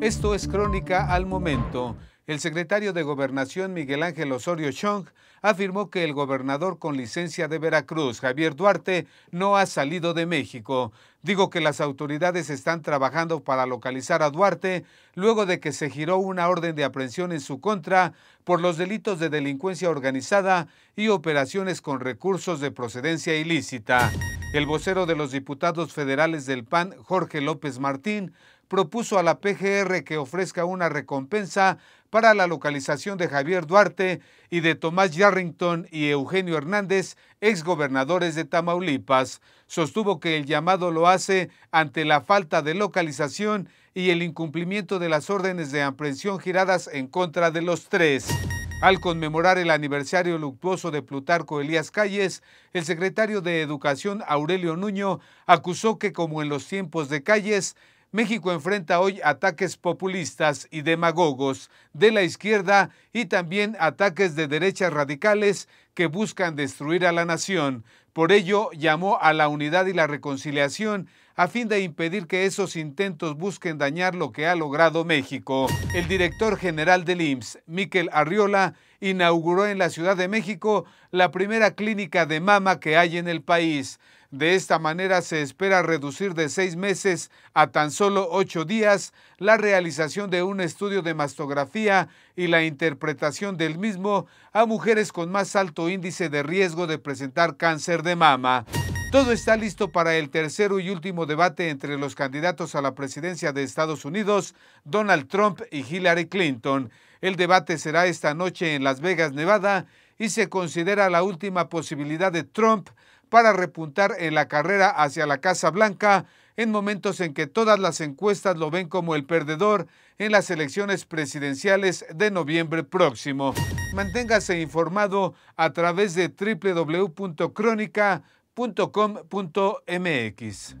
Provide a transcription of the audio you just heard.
Esto es Crónica al Momento. El secretario de Gobernación Miguel Ángel Osorio Chong afirmó que el gobernador con licencia de Veracruz, Javier Duarte, no ha salido de México. Digo que las autoridades están trabajando para localizar a Duarte luego de que se giró una orden de aprehensión en su contra por los delitos de delincuencia organizada y operaciones con recursos de procedencia ilícita. El vocero de los diputados federales del PAN, Jorge López Martín, propuso a la PGR que ofrezca una recompensa para la localización de Javier Duarte y de Tomás Yarrington y Eugenio Hernández, exgobernadores de Tamaulipas. Sostuvo que el llamado lo hace ante la falta de localización y el incumplimiento de las órdenes de aprehensión giradas en contra de los tres. Al conmemorar el aniversario luctuoso de Plutarco Elías Calles, el secretario de Educación Aurelio Nuño acusó que como en los tiempos de Calles, México enfrenta hoy ataques populistas y demagogos de la izquierda y también ataques de derechas radicales que buscan destruir a la nación. Por ello, llamó a la unidad y la reconciliación a fin de impedir que esos intentos busquen dañar lo que ha logrado México. El director general del IMSS, Miquel Arriola, inauguró en la Ciudad de México la primera clínica de mama que hay en el país. De esta manera se espera reducir de seis meses a tan solo ocho días la realización de un estudio de mastografía y la interpretación del mismo a mujeres con más alto índice de riesgo de presentar cáncer de mama. Todo está listo para el tercero y último debate entre los candidatos a la presidencia de Estados Unidos, Donald Trump y Hillary Clinton. El debate será esta noche en Las Vegas, Nevada, y se considera la última posibilidad de Trump para repuntar en la carrera hacia la Casa Blanca en momentos en que todas las encuestas lo ven como el perdedor en las elecciones presidenciales de noviembre próximo. Manténgase informado a través de www.crónica.com.mx